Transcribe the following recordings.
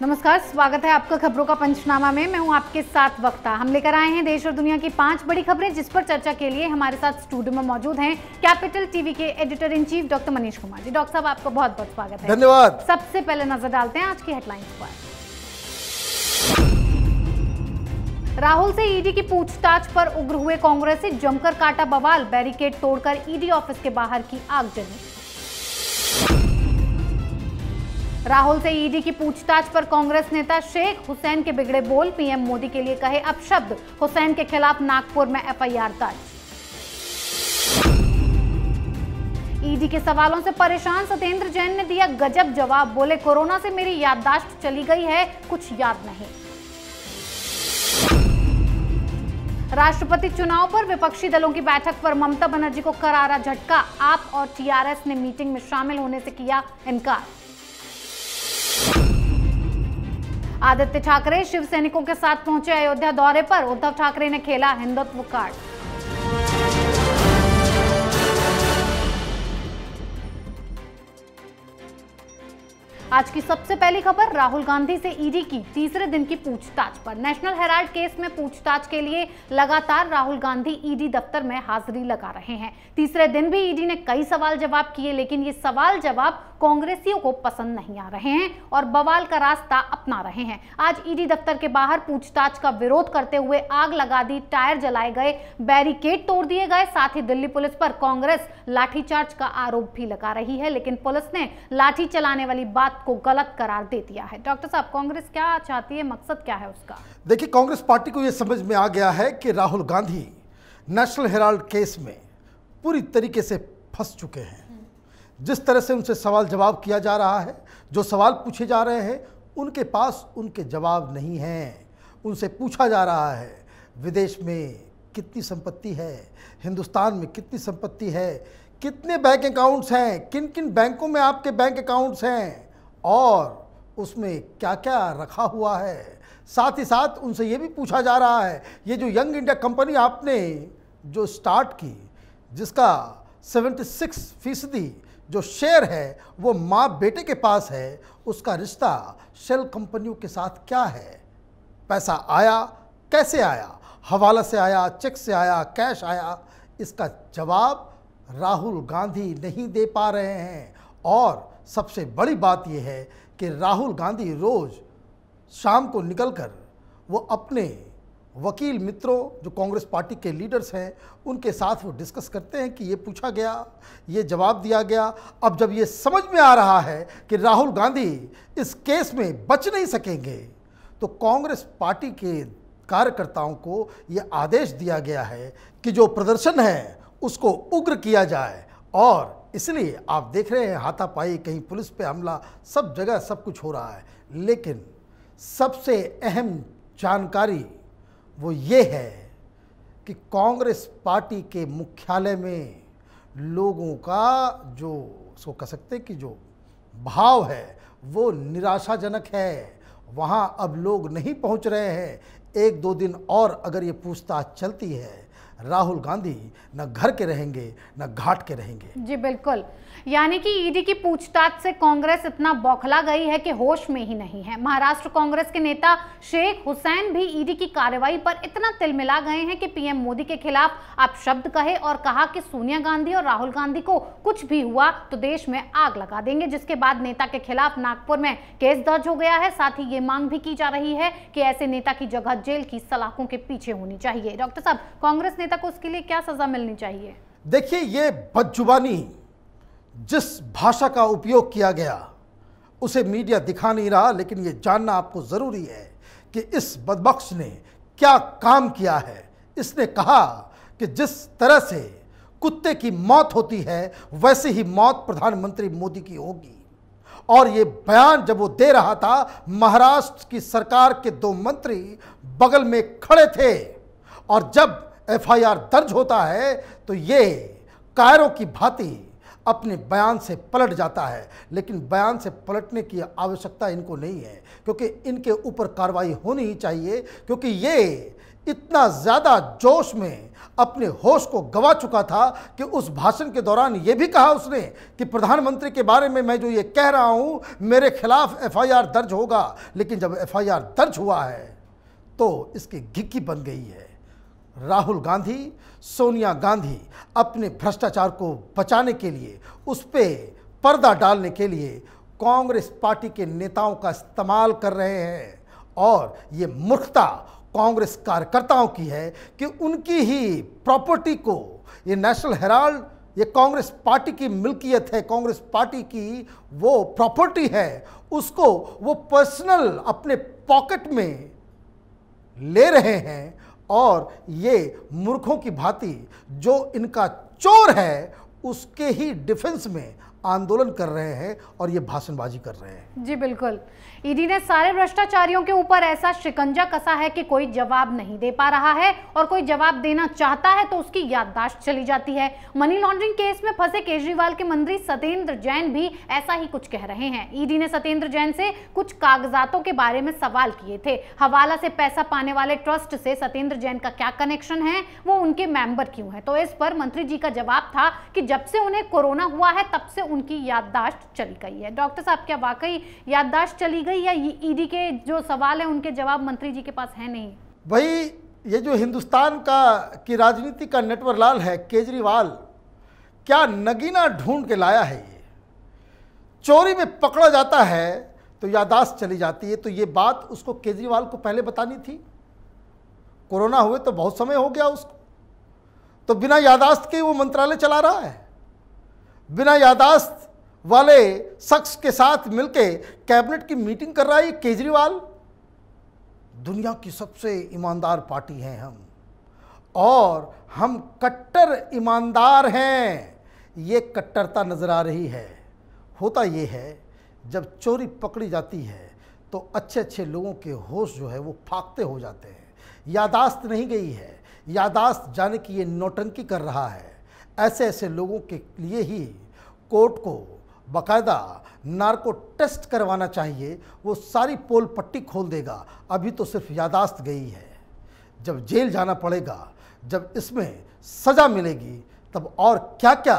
नमस्कार स्वागत है आपका खबरों का पंचनामा में मैं हूं आपके साथ वक्ता हम लेकर आए हैं देश और दुनिया की पांच बड़ी खबरें जिस पर चर्चा के लिए हमारे साथ स्टूडियो में मौजूद हैं कैपिटल टीवी के editor in chief doctor Manish Kumar ji doctor साहब आपका बहुत बहुत स्वागत है धन्यवाद सबसे पहले नजर डालते हैं आज की हेडलाइंस पर राहुल से ईडी की पूछताछ पर उग्र हुए कांग्रेस से जमकर काटा बवाल बैरिकेड तोड़कर ईडी ऑफिस के बाहर की आगजनी राहुल से ईडी की पूछताछ पर कांग्रेस नेता शेख हुसैन के बिगड़े बोल पीएम मोदी के लिए कहे अपशब्द हुसैन के खिलाफ नागपुर में एफआईआर दर्ज ईडी के सवालों से परेशान सत्येंद्र जैन ने दिया गजब जवाब बोले कोरोना से मेरी याददाश्त चली गई है कुछ याद नहीं राष्ट्रपति चुनाव पर विपक्षी दलों की बैठक पर ममता बनर्जी को करारा झटका आप और टीआरएस ने मीटिंग में शामिल होने से किया इनकार आदित्य ठाकरे शिव सैनिकों के साथ पहुंचे अयोध्या दौरे पर उद्धव ठाकरे ने खेला हिंदुत्व कार्ड आज की सबसे पहली खबर राहुल गांधी से ईडी की तीसरे दिन की पूछताछ पर नेशनल हेराल्ड केस में पूछताछ के लिए लगातार राहुल गांधी ईडी दफ्तर में हाजिरी लगा रहे हैं तीसरे दिन भी ईडी ने कई सवाल जवाब किए लेकिन ये सवाल जवाब कांग्रेसियों को पसंद नहीं आ रहे हैं और बवाल का रास्ता अपना रहे हैं आज ईडी दफ्तर के बाहर पूछताछ का विरोध करते हुए आग लगा दी टायर जलाए गए बैरिकेड तोड़ दिए गए साथ ही दिल्ली पुलिस पर कांग्रेस लाठीचार्ज का आरोप भी लगा रही है लेकिन पुलिस ने लाठी चलाने वाली बात को गलत करार दे दिया है डॉक्टर साहब कांग्रेस क्या चाहती है मकसद क्या है उसका देखिए कांग्रेस पार्टी को यह समझ में आ गया है कि राहुल गांधी नेशनल हेराल्ड केस में पूरी तरीके से फंस चुके हैं जिस तरह से उनसे सवाल जवाब किया जा रहा है जो सवाल पूछे जा रहे हैं उनके पास उनके जवाब नहीं हैं उनसे पूछा जा रहा है विदेश में कितनी संपत्ति है हिंदुस्तान में कितनी संपत्ति है कितने बैंक अकाउंट्स हैं किन किन बैंकों में आपके बैंक अकाउंट्स हैं और उसमें क्या क्या रखा हुआ है साथ ही साथ उनसे ये भी पूछा जा रहा है ये जो यंग इंडिया कंपनी आपने जो स्टार्ट की जिसका 76 फीसदी जो शेयर है वो माँ बेटे के पास है उसका रिश्ता शेल कंपनियों के साथ क्या है पैसा आया कैसे आया हवाला से आया चेक से आया कैश आया इसका जवाब राहुल गांधी नहीं दे पा रहे हैं और सबसे बड़ी बात यह है कि राहुल गांधी रोज़ शाम को निकलकर वो अपने वकील मित्रों जो कांग्रेस पार्टी के लीडर्स हैं उनके साथ वो डिस्कस करते हैं कि ये पूछा गया ये जवाब दिया गया अब जब ये समझ में आ रहा है कि राहुल गांधी इस केस में बच नहीं सकेंगे तो कांग्रेस पार्टी के कार्यकर्ताओं को ये आदेश दिया गया है कि जो प्रदर्शन है उसको उग्र किया जाए और इसलिए आप देख रहे हैं हाथापाई कहीं पुलिस पे हमला सब जगह सब कुछ हो रहा है लेकिन सबसे अहम जानकारी वो ये है कि कांग्रेस पार्टी के मुख्यालय में लोगों का जो उसको कह सकते कि जो भाव है वो निराशाजनक है वहाँ अब लोग नहीं पहुँच रहे हैं एक दो दिन और अगर ये पूछताछ चलती है राहुल गांधी न घर के रहेंगे न घाट के रहेंगे जी बिल्कुल यानी कि ईडी की पूछताछ से कांग्रेस इतना बौखला गई है कि होश में ही नहीं है महाराष्ट्र कांग्रेस के नेता शेख हुसैन भी ईडी की कार्रवाई पर इतना तिलमिला गए हैं कि पीएम मोदी के खिलाफ आप शब्द कहे और कहा कि सोनिया गांधी और राहुल गांधी को कुछ भी हुआ तो देश में आग लगा देंगे जिसके बाद नेता के खिलाफ नागपुर में केस दर्ज हो गया है साथ ही ये मांग भी की जा रही है कि ऐसे नेता की जगह जेल की सलाखों के पीछे होनी चाहिए डॉक्टर साहब कांग्रेस ने नेता को उसके लिए क्या सजा मिलनी चाहिए देखिए ये बदजुबानी जिस भाषा का उपयोग किया गया उसे मीडिया दिखा नहीं रहा लेकिन ये जानना आपको ज़रूरी है कि इस बदबख्श ने क्या काम किया है इसने कहा कि जिस तरह से कुत्ते की मौत होती है वैसे ही मौत प्रधानमंत्री मोदी की होगी और ये बयान जब वो दे रहा था महाराष्ट्र की सरकार के दो मंत्री बगल में खड़े थे और जब एफआईआर दर्ज होता है तो ये कायरों की भांति अपने बयान से पलट जाता है लेकिन बयान से पलटने की आवश्यकता इनको नहीं है क्योंकि इनके ऊपर कार्रवाई होनी ही चाहिए क्योंकि ये इतना ज़्यादा जोश में अपने होश को गवा चुका था कि उस भाषण के दौरान ये भी कहा उसने कि प्रधानमंत्री के बारे में मैं जो ये कह रहा हूँ मेरे खिलाफ एफआईआर दर्ज होगा लेकिन जब एफआईआर दर्ज हुआ है तो इसकी घिक्की बन गई है राहुल गांधी सोनिया गांधी अपने भ्रष्टाचार को बचाने के लिए उस पर पर्दा डालने के लिए कांग्रेस पार्टी के नेताओं का इस्तेमाल कर रहे हैं और ये मूर्खता कांग्रेस कार्यकर्ताओं की है कि उनकी ही प्रॉपर्टी को ये नेशनल हेराल्ड ये कांग्रेस पार्टी की मिल्कियत है कांग्रेस पार्टी की वो प्रॉपर्टी है उसको वो पर्सनल अपने पॉकेट में ले रहे हैं और ये मूर्खों की भांति जो इनका चोर है उसके ही डिफेंस में आंदोलन कर रहे हैं और ये भाषणबाजी कर रहे हैं जी बिल्कुल ईडी ने सारे भ्रष्टाचारियों के ऊपर ऐसा शिकंजा कसा है कि कोई जवाब नहीं दे पा रहा है और कोई जवाब देना चाहता है तो उसकी याददाश्त चली जाती है मनी लॉन्ड्रिंग केस में फंसे केजरीवाल के मंत्री सत्येंद्र जैन भी ऐसा ही कुछ कह रहे हैं ईडी ने सत्येंद्र जैन से कुछ कागजातों के बारे में सवाल किए थे हवाला से पैसा पाने वाले ट्रस्ट से सत्येंद्र जैन का क्या कनेक्शन है वो उनके मेंबर क्यों है तो इस पर मंत्री जी का जवाब था कि जब से उन्हें कोरोना हुआ है तब से उनकी याददाश्त चली गई है डॉक्टर साहब क्या वाकई याददाश्त चली गई या ईडी के जो सवाल है उनके जवाब मंत्री जी के पास है नहीं भाई ये जो हिंदुस्तान का की राजनीति का नेटवर लाल है केजरीवाल क्या नगीना ढूंढ के लाया है ये चोरी में पकड़ा जाता है तो यादाश्त चली जाती है तो ये बात उसको केजरीवाल को पहले बतानी थी कोरोना हुए तो बहुत समय हो गया उसको तो बिना यादाश्त के वो मंत्रालय चला रहा है बिना यादाश्त वाले शख्स के साथ मिलके कैबिनेट की मीटिंग कर रहा है केजरीवाल दुनिया की सबसे ईमानदार पार्टी हैं हम और हम कट्टर ईमानदार हैं ये कट्टरता नज़र आ रही है होता ये है जब चोरी पकड़ी जाती है तो अच्छे अच्छे लोगों के होश जो है वो फाकते हो जाते हैं यादाश्त नहीं गई है यादाश्त जाने की ये नौटंकी कर रहा है ऐसे ऐसे लोगों के लिए ही कोर्ट को बाकायदा नार्को टेस्ट करवाना चाहिए वो सारी पोल पट्टी खोल देगा अभी तो सिर्फ यादाश्त गई है जब जेल जाना पड़ेगा जब इसमें सज़ा मिलेगी तब और क्या क्या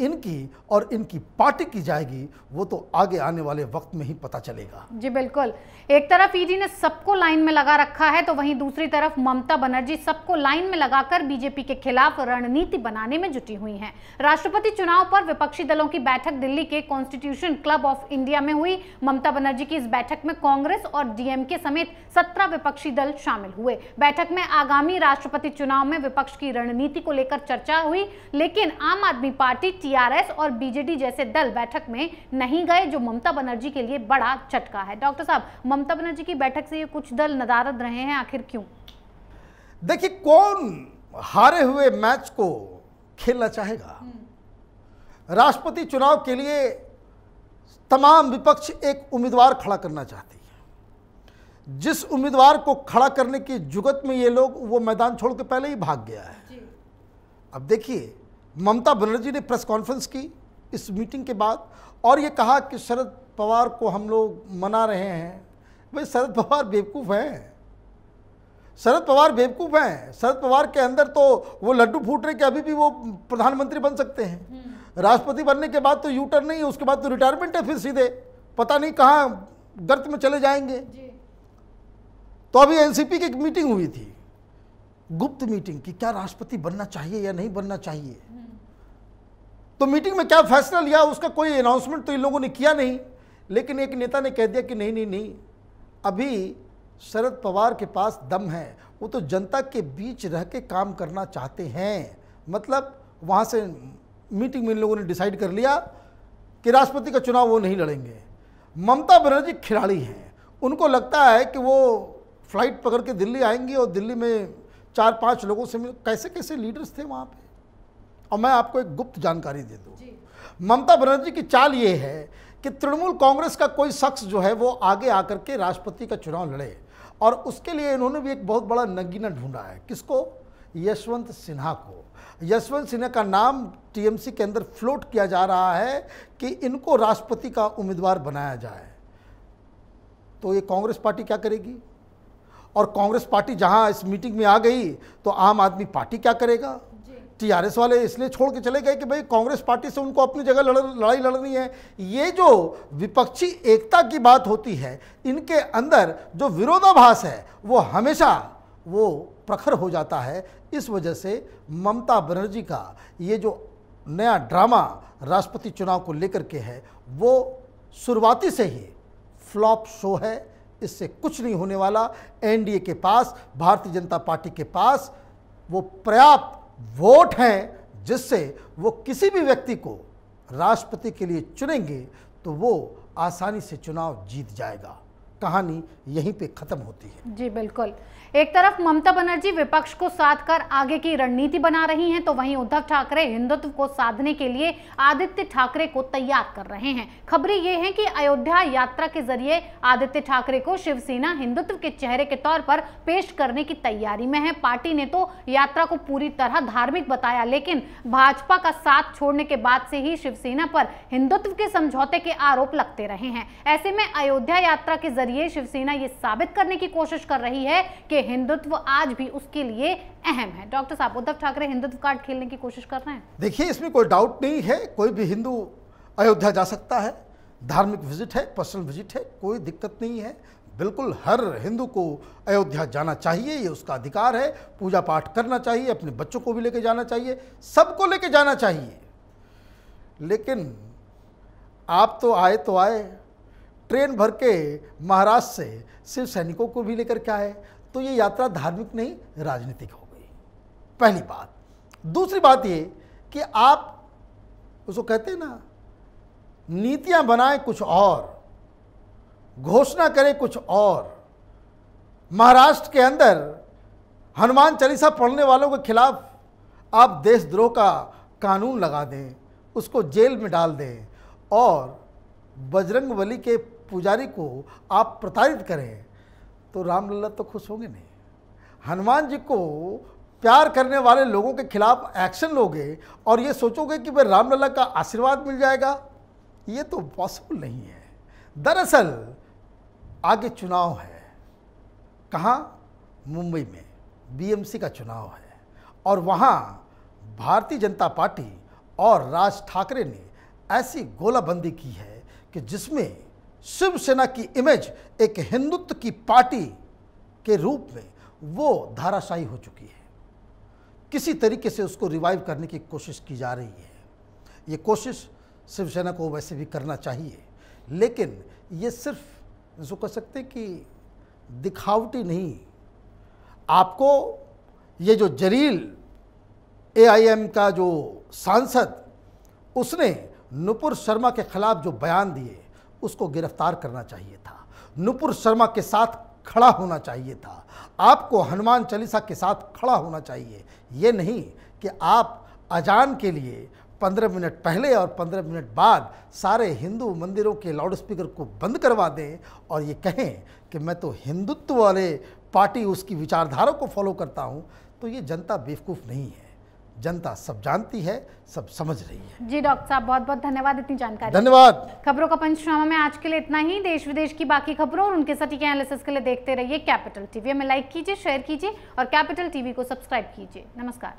इनकी और इनकी पार्टी की जाएगी वो तो आगे आने वाले वक्त में ही पता चलेगा जी बिल्कुल एक तरफ ईडी e ने सबको लाइन में लगा रखा है तो वहीं दूसरी तरफ ममता बनर्जी सबको लाइन में लगाकर बीजेपी के खिलाफ रणनीति बनाने में जुटी हुई हैं राष्ट्रपति चुनाव पर विपक्षी दलों की बैठक दिल्ली के कॉन्स्टिट्यूशन क्लब ऑफ इंडिया में हुई ममता बनर्जी की इस बैठक में कांग्रेस और डीएमके समेत सत्रह विपक्षी दल शामिल हुए बैठक में आगामी राष्ट्रपति चुनाव में विपक्ष की रणनीति को लेकर चर्चा हुई लेकिन आम आदमी पार्टी टीआरएस और बीजेडी जैसे दल बैठक में नहीं गए जो ममता बनर्जी के लिए बड़ा चटका है डॉक्टर साहब ममता बनर्जी की बैठक से ये कुछ दल नदारद रहे हैं आखिर क्यों देखिए कौन हारे हुए मैच को खेलना चाहेगा राष्ट्रपति चुनाव के लिए तमाम विपक्ष एक उम्मीदवार खड़ा करना चाहती है जिस उम्मीदवार को खड़ा करने की जुगत में ये लोग वो मैदान छोड़ के पहले ही भाग गया है अब देखिए ममता बनर्जी ने प्रेस कॉन्फ्रेंस की इस मीटिंग के बाद और ये कहा कि शरद पवार को हम लोग मना रहे हैं भाई शरद पवार बेवकूफ़ हैं शरद पवार बेवकूफ़ हैं शरद पवार के अंदर तो वो लड्डू फूट रहे कि अभी भी वो प्रधानमंत्री बन सकते हैं हम्म। राष्ट्रपति बनने के बाद तो यूटर नहीं है उसके बाद तो रिटायरमेंट है फिर सीधे पता नहीं कहाँ गर्त में चले जाएंगे तो अभी एनसीपी की एक मीटिंग हुई थी गुप्त मीटिंग की क्या राष्ट्रपति बनना चाहिए या नहीं बनना चाहिए हम्म। तो मीटिंग में क्या फैसला लिया उसका कोई अनाउंसमेंट तो इन लोगों ने किया नहीं लेकिन एक नेता ने कह दिया कि नहीं नहीं नहीं अभी शरद पवार के पास दम है वो तो जनता के बीच रह के काम करना चाहते हैं मतलब वहाँ से मीटिंग में इन लोगों ने डिसाइड कर लिया कि राष्ट्रपति का चुनाव वो नहीं लड़ेंगे ममता बनर्जी खिलाड़ी हैं उनको लगता है कि वो फ्लाइट पकड़ के दिल्ली आएंगी और दिल्ली में चार पांच लोगों से मिल कैसे कैसे लीडर्स थे वहाँ पे और मैं आपको एक गुप्त जानकारी दे दूँ ममता बनर्जी की चाल ये है कि तृणमूल कांग्रेस का कोई शख्स जो है वो आगे आकर के राष्ट्रपति का चुनाव लड़े और उसके लिए इन्होंने भी एक बहुत बड़ा नगीना ढूंढा है किसको यशवंत सिन्हा को यशवंत सिन्हा का नाम टीएमसी के अंदर फ्लोट किया जा रहा है कि इनको राष्ट्रपति का उम्मीदवार बनाया जाए तो ये कांग्रेस पार्टी क्या करेगी और कांग्रेस पार्टी जहां इस मीटिंग में आ गई तो आम आदमी पार्टी क्या करेगा टीआरएस वाले इसलिए छोड़ के चले गए कि भाई कांग्रेस पार्टी से उनको अपनी जगह लड़ लड़ाई लड़नी है ये जो विपक्षी एकता की बात होती है इनके अंदर जो विरोधाभास है वो हमेशा वो प्रखर हो जाता है इस वजह से ममता बनर्जी का ये जो नया ड्रामा राष्ट्रपति चुनाव को लेकर के है वो शुरुआती से ही फ्लॉप शो है इससे कुछ नहीं होने वाला एनडीए के पास भारतीय जनता पार्टी के पास वो पर्याप्त वोट हैं जिससे वो किसी भी व्यक्ति को राष्ट्रपति के लिए चुनेंगे तो वो आसानी से चुनाव जीत जाएगा कहानी यहीं पे खत्म होती है जी बिल्कुल एक तरफ ममता बनर्जी विपक्ष को साथ कर आगे की रणनीति बना रही हैं तो वहीं उद्धव ठाकरे हिंदुत्व को साधने के लिए आदित्य ठाकरे को तैयार कर रहे हैं खबरें ये हैं कि अयोध्या यात्रा के जरिए आदित्य ठाकरे को शिवसेना हिंदुत्व के चेहरे के तौर पर पेश करने की तैयारी में है पार्टी ने तो यात्रा को पूरी तरह धार्मिक बताया लेकिन भाजपा का साथ छोड़ने के बाद से ही शिवसेना पर हिंदुत्व के समझौते के आरोप लगते रहे हैं ऐसे में अयोध्या यात्रा के जरिए जरिए शिवसेना ये साबित करने की कोशिश कर रही है कि हिंदुत्व आज भी उसके लिए अहम है डॉक्टर साहब उद्धव ठाकरे हिंदुत्व कार्ड खेलने की कोशिश कर रहे हैं देखिए इसमें कोई डाउट नहीं है कोई भी हिंदू अयोध्या जा सकता है धार्मिक विजिट है पर्सनल विजिट है कोई दिक्कत नहीं है बिल्कुल हर हिंदू को अयोध्या जाना चाहिए ये उसका अधिकार है पूजा पाठ करना चाहिए अपने बच्चों को भी लेके जाना चाहिए सबको लेके जाना चाहिए लेकिन आप तो आए तो आए ट्रेन भर के महाराष्ट्र से शिव सैनिकों को भी लेकर के आए तो ये यात्रा धार्मिक नहीं राजनीतिक हो गई पहली बात दूसरी बात ये कि आप उसको कहते हैं ना नीतियां बनाएं कुछ और घोषणा करें कुछ और महाराष्ट्र के अंदर हनुमान चालीसा पढ़ने वालों के खिलाफ आप देशद्रोह का कानून लगा दें उसको जेल में डाल दें और बजरंग बली के पुजारी को आप प्रताड़ित करें तो रामलला तो खुश होंगे नहीं हनुमान जी को प्यार करने वाले लोगों के खिलाफ एक्शन लोगे और ये सोचोगे कि भाई रामलला का आशीर्वाद मिल जाएगा ये तो पॉसिबल नहीं है दरअसल आगे चुनाव है कहाँ मुंबई में बीएमसी का चुनाव है और वहाँ भारतीय जनता पार्टी और राज ठाकरे ने ऐसी गोलाबंदी की है कि जिसमें शिवसेना की इमेज एक हिंदुत्व की पार्टी के रूप में वो धाराशाही हो चुकी है किसी तरीके से उसको रिवाइव करने की कोशिश की जा रही है ये कोशिश शिवसेना को वैसे भी करना चाहिए लेकिन ये सिर्फ जो कह सकते कि दिखावटी नहीं आपको ये जो जरील एआईएम का जो सांसद उसने नुपुर शर्मा के खिलाफ जो बयान दिए उसको गिरफ्तार करना चाहिए था नुपुर शर्मा के साथ खड़ा होना चाहिए था आपको हनुमान चालीसा के साथ खड़ा होना चाहिए ये नहीं कि आप अजान के लिए पंद्रह मिनट पहले और पंद्रह मिनट बाद सारे हिंदू मंदिरों के लाउड स्पीकर को बंद करवा दें और ये कहें कि मैं तो हिंदुत्व वाले पार्टी उसकी विचारधारा को फॉलो करता हूँ तो ये जनता बेवकूफ़ नहीं है जनता सब जानती है सब समझ रही है जी डॉक्टर साहब बहुत बहुत धन्यवाद इतनी जानकारी धन्यवाद खबरों का पंचनामा में आज के लिए इतना ही देश विदेश की बाकी खबरों और उनके सटीक एनालिसिस के लिए देखते रहिए कैपिटल टीवी हमें लाइक कीजिए शेयर कीजिए और कैपिटल टीवी को सब्सक्राइब कीजिए नमस्कार